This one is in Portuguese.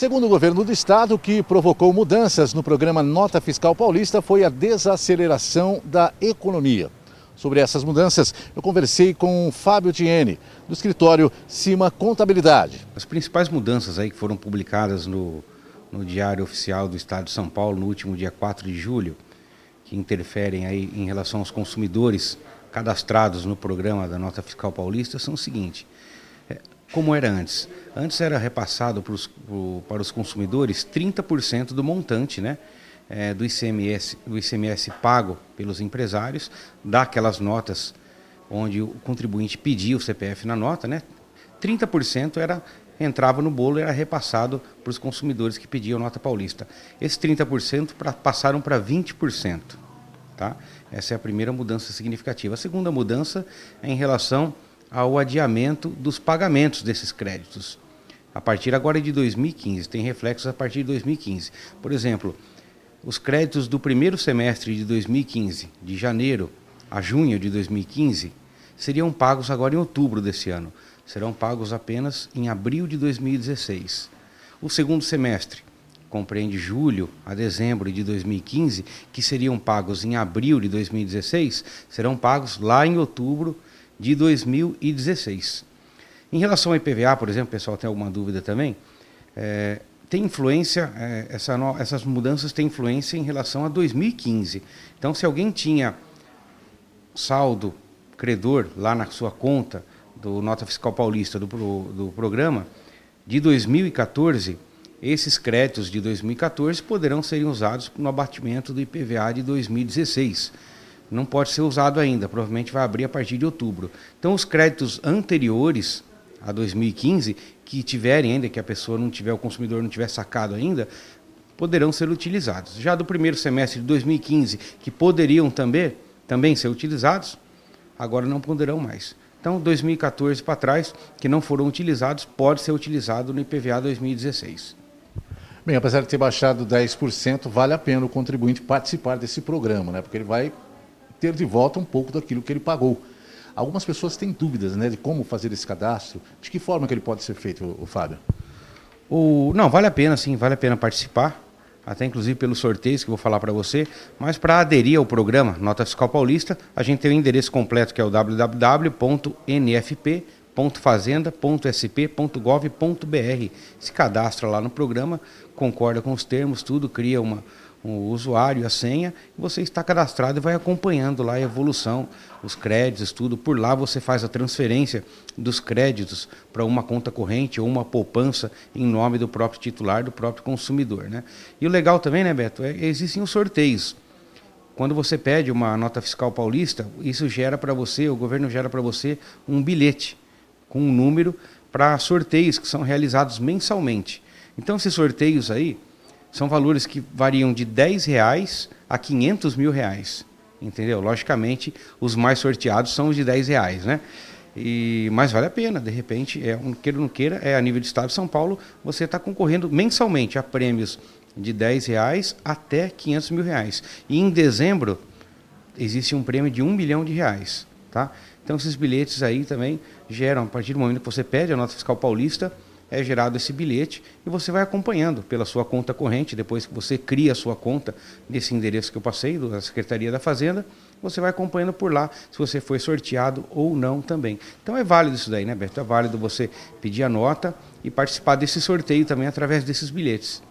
Segundo o governo do estado, o que provocou mudanças no programa Nota Fiscal Paulista foi a desaceleração da economia. Sobre essas mudanças, eu conversei com o Fábio Tiene, do escritório Cima Contabilidade. As principais mudanças aí que foram publicadas no, no Diário Oficial do Estado de São Paulo no último dia 4 de julho, que interferem aí em relação aos consumidores cadastrados no programa da Nota Fiscal Paulista, são o seguinte: como era antes. Antes era repassado para os, para os consumidores 30% do montante né, é, do, ICMS, do ICMS pago pelos empresários, daquelas notas onde o contribuinte pedia o CPF na nota, né, 30% era entrava no bolo e era repassado para os consumidores que pediam nota paulista. Esse 30% pra, passaram para 20%. Tá? Essa é a primeira mudança significativa. A segunda mudança é em relação ao adiamento dos pagamentos desses créditos. A partir agora de 2015, tem reflexos a partir de 2015. Por exemplo, os créditos do primeiro semestre de 2015, de janeiro a junho de 2015, seriam pagos agora em outubro desse ano. Serão pagos apenas em abril de 2016. O segundo semestre compreende julho a dezembro de 2015, que seriam pagos em abril de 2016, serão pagos lá em outubro de 2016. Em relação ao IPVA, por exemplo, pessoal tem alguma dúvida também? É, tem influência, é, essa no, essas mudanças têm influência em relação a 2015. Então, se alguém tinha saldo credor lá na sua conta do Nota Fiscal Paulista do, do programa, de 2014, esses créditos de 2014 poderão ser usados no abatimento do IPVA de 2016 não pode ser usado ainda, provavelmente vai abrir a partir de outubro. Então, os créditos anteriores a 2015, que tiverem ainda, que a pessoa não tiver, o consumidor não tiver sacado ainda, poderão ser utilizados. Já do primeiro semestre de 2015, que poderiam também, também ser utilizados, agora não poderão mais. Então, 2014 para trás, que não foram utilizados, pode ser utilizado no IPVA 2016. Bem, apesar de ter baixado 10%, vale a pena o contribuinte participar desse programa, né? Porque ele vai ter de volta um pouco daquilo que ele pagou. Algumas pessoas têm dúvidas né, de como fazer esse cadastro, de que forma que ele pode ser feito, o Fábio? O, não, vale a pena sim, vale a pena participar, até inclusive pelos sorteios que eu vou falar para você, mas para aderir ao programa Nota Fiscal Paulista, a gente tem o endereço completo que é o www.nfp.com www.fazenda.sp.gov.br. Se cadastra lá no programa, concorda com os termos, tudo, cria uma, o usuário, a senha, você está cadastrado e vai acompanhando lá a evolução, os créditos, tudo. Por lá você faz a transferência dos créditos para uma conta corrente ou uma poupança em nome do próprio titular, do próprio consumidor. Né? E o legal também, né, Beto, é, existem os sorteios. Quando você pede uma nota fiscal paulista, isso gera para você, o governo gera para você um bilhete com um número para sorteios que são realizados mensalmente. Então, esses sorteios aí são valores que variam de 10 reais a 500 mil reais, entendeu? Logicamente, os mais sorteados são os de 10 reais, né? E, mas vale a pena, de repente, é, um, queira ou não queira, é, a nível de Estado de São Paulo, você está concorrendo mensalmente a prêmios de 10 reais até 500 mil reais. E em dezembro, existe um prêmio de 1 milhão de reais. Tá? Então esses bilhetes aí também geram, a partir do momento que você pede a nota fiscal paulista, é gerado esse bilhete e você vai acompanhando pela sua conta corrente, depois que você cria a sua conta nesse endereço que eu passei, da Secretaria da Fazenda, você vai acompanhando por lá se você foi sorteado ou não também. Então é válido isso daí, né, Beto? É válido você pedir a nota e participar desse sorteio também através desses bilhetes.